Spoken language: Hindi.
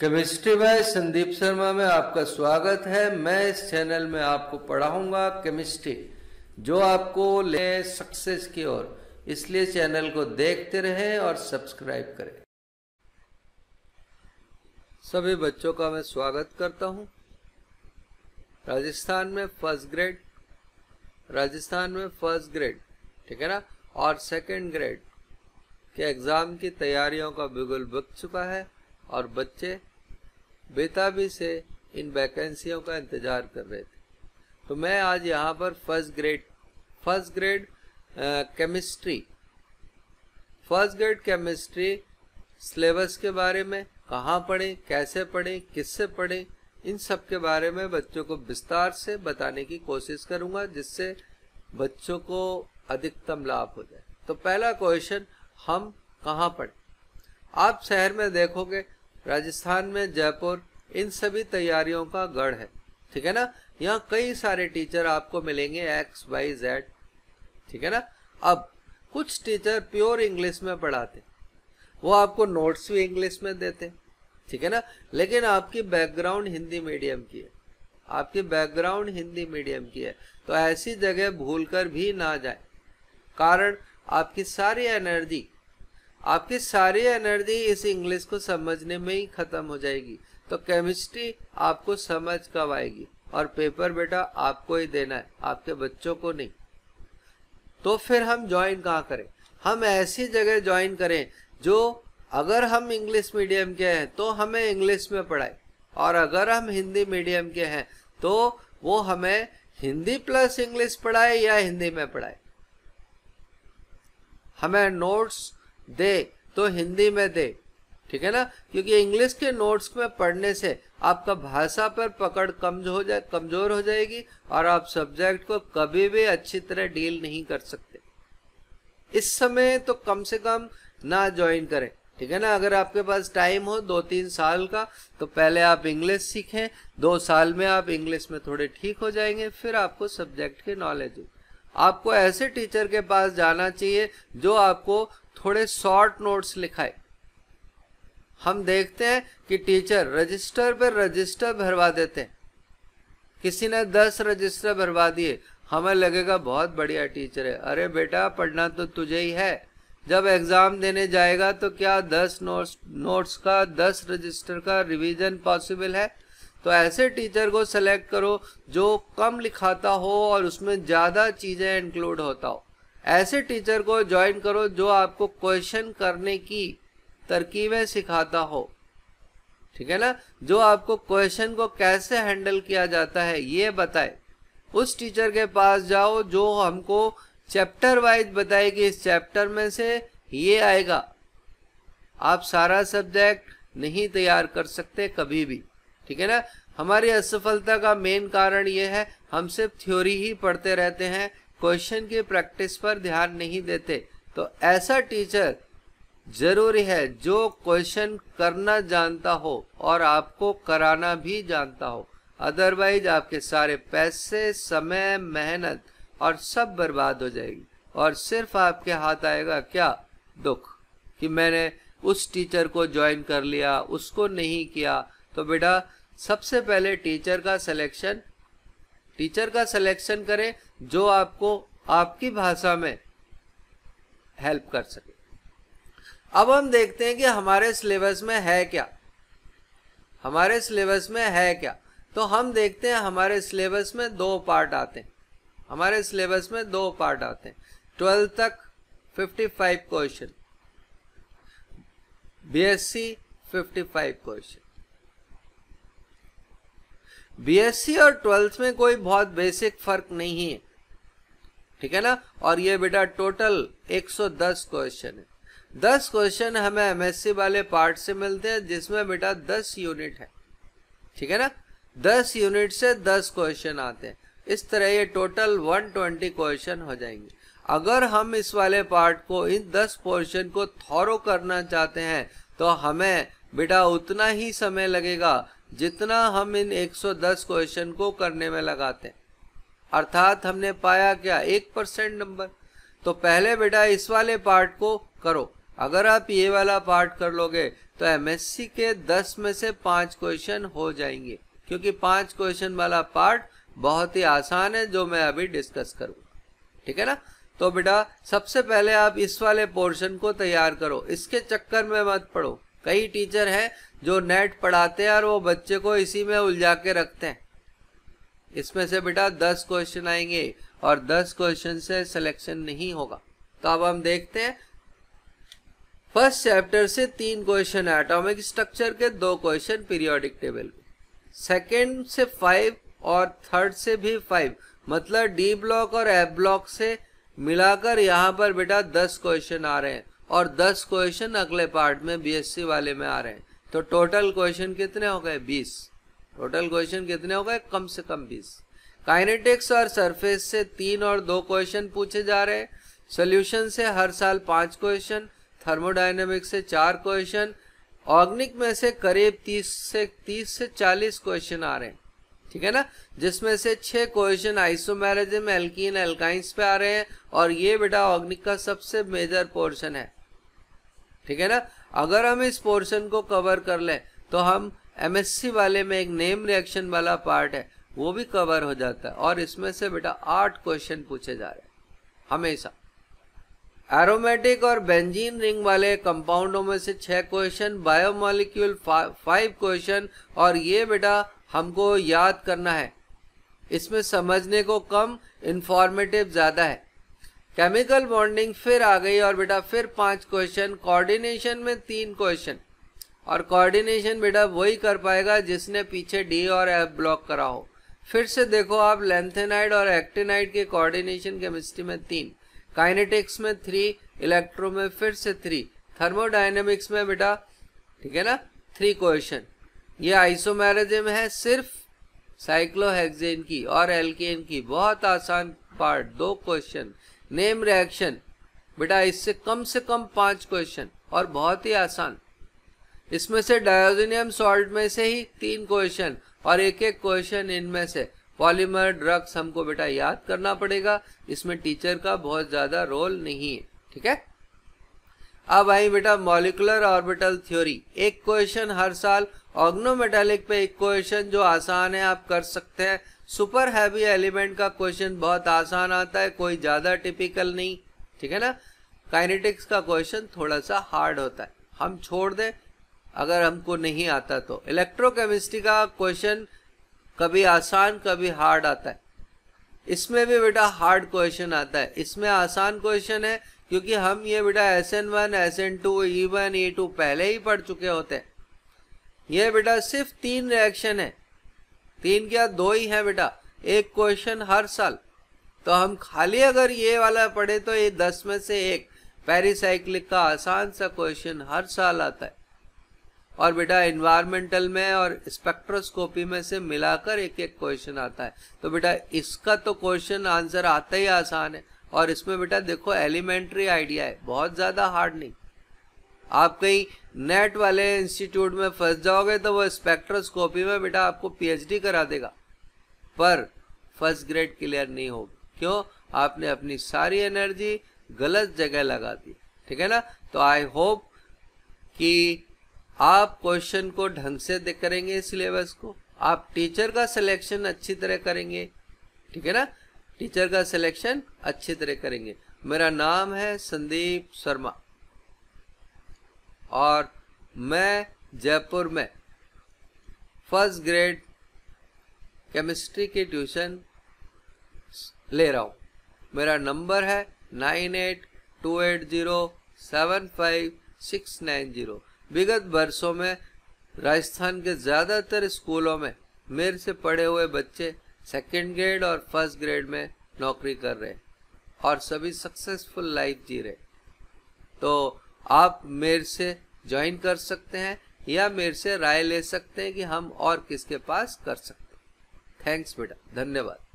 केमिस्ट्री बाय संदीप शर्मा में आपका स्वागत है मैं इस चैनल में आपको पढ़ाऊंगा केमिस्ट्री जो आपको ले सक्सेस की ओर इसलिए चैनल को देखते रहे और सब्सक्राइब करें सभी बच्चों का मैं स्वागत करता हूं राजस्थान में फर्स्ट ग्रेड राजस्थान में फर्स्ट ग्रेड ठीक है ना और सेकंड ग्रेड के एग्ज़ाम की तैयारियों का बिगुल बच चुका है और बच्चे बेताबी से इन वैकेंसियों का इंतज़ार कर रहे थे तो मैं आज यहाँ पर first grade first grade chemistry first grade chemistry syllabus के बारे में कहाँ पढ़े कैसे पढ़े किससे पढ़े इन सब के बारे में बच्चों को विस्तार से बताने की कोशिश करूँगा जिससे बच्चों को अधिकतम लाभ हो जाए तो पहला क्वेश्चन हम कहाँ पढ़ें आप शहर में देखोगे राजस्थान में जयपुर इन सभी तैयारियों का गढ़ है ठीक है ना यहाँ कई सारे टीचर आपको मिलेंगे एक्स वाई जेड ठीक है ना अब कुछ टीचर प्योर इंग्लिश में पढ़ाते वो आपको नोट्स भी इंग्लिश में देते ठीक है ना लेकिन आपकी बैकग्राउंड हिंदी मीडियम की है आपकी बैकग्राउंड हिंदी मीडियम की है तो ऐसी जगह भूल कर भी ना जाए कारण आपकी सारी एनर्जी आपकी सारी एनर्जी इस इंग्लिश को समझने में ही खत्म हो जाएगी तो केमिस्ट्री आपको समझ कब आएगी और पेपर बेटा आपको ही देना है आपके बच्चों को नहीं तो फिर हम ज्वाइन कहाँ करें हम ऐसी जगह ज्वाइन करें जो अगर हम इंग्लिश मीडियम के हैं तो हमें इंग्लिश में पढ़ाए और अगर हम हिंदी मीडियम के हैं तो वो हमें हिंदी प्लस इंग्लिश पढ़ाए या हिंदी में पढ़ाए हमें नोट्स दे तो हिंदी में दे ठीक है ना क्योंकि इंग्लिश के नोट्स में पढ़ने से आपका भाषा पर पकड़ कमजोर हो जाए कमजोर हो जाएगी और आप सब्जेक्ट को कभी भी अच्छी तरह डील नहीं कर सकते इस समय तो कम से कम ना ज्वाइन करें ठीक है ना अगर आपके पास टाइम हो दो तीन साल का तो पहले आप इंग्लिश सीखें दो साल में आप इंग्लिश में थोड़े ठीक हो जाएंगे फिर आपको सब्जेक्ट की नॉलेज होगी आपको ऐसे टीचर के पास जाना चाहिए जो आपको थोड़े शॉर्ट नोट्स लिखाए हम देखते हैं कि टीचर रजिस्टर पर रजिस्टर भरवा देते हैं किसी ने दस रजिस्टर भरवा दिए हमें लगेगा बहुत बढ़िया टीचर है अरे बेटा पढ़ना तो तुझे ही है जब एग्जाम देने जाएगा तो क्या दस नोट्स नोट्स का दस रजिस्टर का रिवीजन पॉसिबल है तो ऐसे टीचर को सेलेक्ट करो जो कम लिखाता हो और उसमें ज़्यादा चीज़ें इंक्लूड होता हो ऐसे टीचर को ज्वाइन करो जो आपको क्वेश्चन करने की तरकीबें सिखाता हो ठीक है ना जो आपको क्वेश्चन को कैसे हैंडल किया जाता है ये बताए उस टीचर के पास जाओ जो हमको चैप्टर वाइज बताए कि इस चैप्टर में से ये आएगा आप सारा सब्जेक्ट नहीं तैयार कर सकते कभी भी ठीक है ना हमारी असफलता का मेन कारण ये है हम सिर्फ थ्योरी ही पढ़ते रहते हैं क्वेश्चन की प्रैक्टिस पर ध्यान नहीं देते तो ऐसा टीचर जरूरी है जो क्वेश्चन करना जानता हो और आपको कराना भी जानता हो अदरवाइज आपके सारे पैसे समय मेहनत और सब बर्बाद हो जाएगी और सिर्फ आपके हाथ आएगा क्या दुख कि मैंने उस टीचर को ज्वाइन कर लिया उसको नहीं किया तो बेटा सबसे पहले टीचर का सिलेक्शन टीचर का सिलेक्शन करें जो आपको आपकी भाषा में हेल्प कर सके अब हम देखते हैं कि हमारे सिलेबस में है क्या हमारे सिलेबस में है क्या तो हम देखते हैं हमारे सिलेबस में दो पार्ट आते हैं हमारे सिलेबस में दो पार्ट आते हैं ट्वेल्थ तक 55 क्वेश्चन बीएससी 55 क्वेश्चन बीएससी और ट्वेल्थ में कोई बहुत बेसिक फर्क नहीं है ठीक है ना और ये बेटा टोटल 110 क्वेश्चन है 10 क्वेश्चन हमें एमएससी वाले पार्ट से मिलते हैं जिसमें बेटा 10 यूनिट है ठीक है ना 10 यूनिट से 10 क्वेश्चन आते हैं इस तरह ये टोटल 120 क्वेश्चन हो जाएंगे अगर हम इस वाले पार्ट को इन 10 क्वेश्चन को थॉरो करना चाहते हैं तो हमें बेटा उतना ही समय लगेगा जितना हम इन 110 क्वेश्चन को करने में लगाते हैं अर्थात हमने पाया क्या एक परसेंट नंबर तो पहले बेटा इस वाले पार्ट को करो अगर आप ये वाला पार्ट कर लोगे तो एमएससी के 10 में से पांच क्वेश्चन हो जाएंगे क्योंकि पांच क्वेश्चन वाला पार्ट बहुत ही आसान है जो मैं अभी डिस्कस करूंगा ठीक है ना तो बेटा सबसे पहले आप इस वाले पोर्शन को तैयार करो इसके चक्कर में मत पढ़ो कई टीचर हैं जो नेट पढ़ाते हैं और वो बच्चे को इसी में उलझा के रखते हैं इसमें से बेटा दस क्वेश्चन आएंगे और दस क्वेश्चन से सिलेक्शन नहीं होगा तो अब हम देखते हैं फर्स्ट चैप्टर से तीन क्वेश्चन है एटॉमिक स्ट्रक्चर के दो क्वेश्चन पीरियोडिक टेबल के सेकेंड से फाइव और थर्ड से भी फाइव मतलब डी ब्लॉक और एफ ब्लॉक से मिलाकर यहाँ पर बेटा दस क्वेश्चन आ रहे हैं और दस क्वेश्चन अगले पार्ट में बीएससी वाले में आ रहे हैं तो टोटल क्वेश्चन कितने हो गए बीस टोटल क्वेश्चन कितने हो गए कम से कम बीस काइनेटिक्स और सरफेस से तीन और दो क्वेश्चन पूछे जा रहे हैं सोल्यूशन से हर साल पांच क्वेश्चन थर्मोडाइनमिक से चार क्वेश्चन ऑर्गनिक में से करीब तीस से तीस से चालीस क्वेश्चन आ रहे हैं ठीक है ना जिसमें से छह क्वेश्चन आइसोमेरिज्म एल्कीन एल्काइंस पे आ रहे हैं और ये बेटा ऑर्गनिक का सबसे मेजर पोर्शन है ठीक है ना अगर हम इस पोर्शन को कवर कर लें तो हम एमएससी वाले में एक नेम रिएक्शन वाला पार्ट है वो भी कवर हो जाता है और इसमें से बेटा आठ क्वेश्चन पूछे जा रहे हैं हमेशा एरोमेटिक और बेंजीन रिंग वाले कंपाउंडों में से छह क्वेश्चन बायोमोलिक्यूल फाइव क्वेश्चन और ये बेटा हमको याद करना है इसमें समझने को कम इंफॉर्मेटिव ज़्यादा है केमिकल बॉन्डिंग फिर आ गई और बेटा फिर पांच क्वेश्चन कोऑर्डिनेशन में तीन क्वेश्चन और कोऑर्डिनेशन बेटा वही कर पाएगा जिसने पीछे डी और एफ ब्लॉक करा हो फिर से देखो आप लेंथेनाइड और एक्टिनाइड के कोऑर्डिनेशन केमिस्ट्री में तीन काइनेटिक्स में थ्री इलेक्ट्रो में फिर से थ्री थर्मोडाइनमिक्स में बेटा ठीक है ना थ्री क्वेश्चन ये आइसोमेरिज्म है सिर्फ साइक्लोहेक्सेन की और एल्केन की बहुत आसान पार्ट दो क्वेश्चन नेम रिएक्शन बेटा इससे कम से कम पांच क्वेश्चन और बहुत ही आसान इसमें से डायोजिनियम सॉल्ट में से ही तीन क्वेश्चन और एक एक क्वेश्चन इनमें से पॉलीमर ड्रग्स हमको बेटा याद करना पड़ेगा इसमें टीचर का बहुत ज्यादा रोल नहीं है ठीक है अब आई बेटा मॉलिकुलर ऑर्बिटल थ्योरी एक क्वेश्चन हर साल ऑग्नोमेटालिक पे एक क्वेश्चन जो आसान है आप कर सकते हैं सुपर हैवी एलिमेंट का क्वेश्चन बहुत आसान आता है कोई ज़्यादा टिपिकल नहीं ठीक है ना काइनेटिक्स का क्वेश्चन थोड़ा सा हार्ड होता है हम छोड़ दें अगर हमको नहीं आता तो इलेक्ट्रोकेमिस्ट्री का क्वेश्चन कभी आसान कभी हार्ड आता है इसमें भी बेटा हार्ड क्वेश्चन आता है इसमें आसान क्वेश्चन है क्योंकि हम ये बेटा S N one S N two E one E two पहले ही पढ़ चुके होते हैं ये बेटा सिर्फ तीन रिएक्शन है तीन क्या दो ही है बेटा एक क्वेश्चन हर साल तो हम खाली अगर ये वाला पढ़े तो ये दस में से एक पेरिसाइक्लिक का आसान सा क्वेश्चन हर साल आता है और बेटा इन्वायरमेंटल में और स्पेक्ट्रोस्कोपी में से मिलाकर एक एक क्वेश्चन आता है तो बेटा इसका तो क्वेश्चन आंसर आता ही आसान है और इसमें बेटा देखो एलिमेंट्री आइडिया है बहुत ज़्यादा हार्ड नहीं आप कहीं नेट वाले इंस्टीट्यूट में फंस जाओगे तो वो स्पेक्ट्रोस्कोपी में बेटा आपको पीएचडी करा देगा पर फर्स्ट ग्रेड क्लियर नहीं होगी क्यों आपने अपनी सारी एनर्जी गलत जगह लगा दी ठीक है ना तो आई होप कि आप क्वेश्चन को ढंग से करेंगे सिलेबस को आप टीचर का सिलेक्शन अच्छी तरह करेंगे ठीक है ना टीचर का सिलेक्शन अच्छी तरह करेंगे मेरा नाम है संदीप शर्मा और मैं जयपुर में फर्स्ट ग्रेड केमिस्ट्री की ट्यूशन ले रहा हूँ मेरा नंबर है nine eight two eight zero seven five six nine zero विगत वर्षों में राजस्थान के ज़्यादातर स्कूलों में मेरे से पढ़े हुए बच्चे सेकेंड ग्रेड और फर्स्ट ग्रेड में नौकरी कर रहे और सभी सक्सेसफुल लाइफ जी रहे तो आप मेरे से ज्वाइन कर सकते हैं या मेरे से राय ले सकते हैं कि हम और किसके पास कर सकते हैं थैंक्स बेटा धन्यवाद